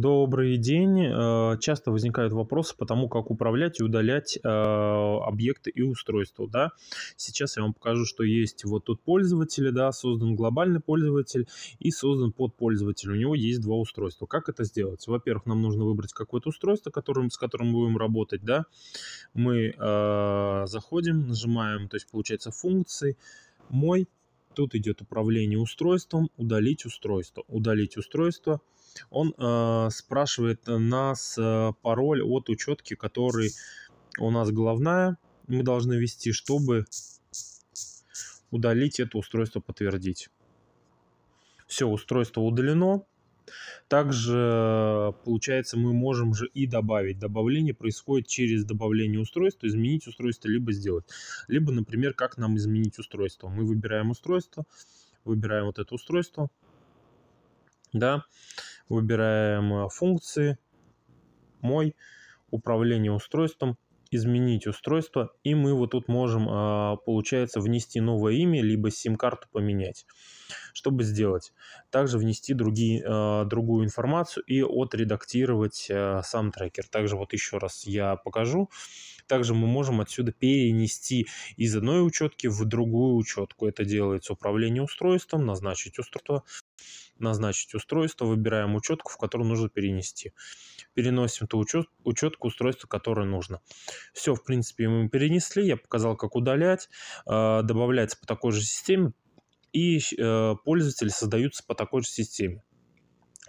Добрый день. Э, часто возникают вопросы по тому, как управлять и удалять э, объекты и устройства. Да? Сейчас я вам покажу, что есть вот тут пользователи, да, создан глобальный пользователь и создан подпользователь. У него есть два устройства. Как это сделать? Во-первых, нам нужно выбрать какое-то устройство, которым, с которым мы будем работать. Да? Мы э, заходим, нажимаем, то есть получается функции, мой, тут идет управление устройством, удалить устройство, удалить устройство, он э, спрашивает нас э, пароль от учетки, который у нас главная. мы должны ввести, чтобы удалить это устройство, подтвердить. Все, устройство удалено. Также, э, получается, мы можем же и добавить. Добавление происходит через добавление устройства, изменить устройство, либо сделать. Либо, например, как нам изменить устройство. Мы выбираем устройство, выбираем вот это устройство, да, выбираем э, функции, мой, управление устройством, изменить устройство, и мы вот тут можем, э, получается, внести новое имя, либо сим-карту поменять. Чтобы сделать? Также внести другие, э, другую информацию и отредактировать сам трекер. Также вот еще раз я покажу. Также мы можем отсюда перенести из одной учетки в другую учетку. Это делается управление устройством, назначить устройство, назначить устройство, выбираем учетку, в которую нужно перенести. Переносим ту учет, учетку устройства, которое нужно. Все, в принципе, мы перенесли. Я показал, как удалять. Э, добавляется по такой же системе. И э, пользователи создаются по такой же системе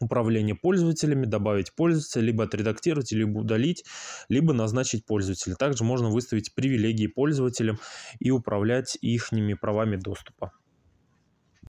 управление пользователями, добавить пользователя, либо отредактировать, либо удалить, либо назначить пользователя. Также можно выставить привилегии пользователям и управлять их правами доступа.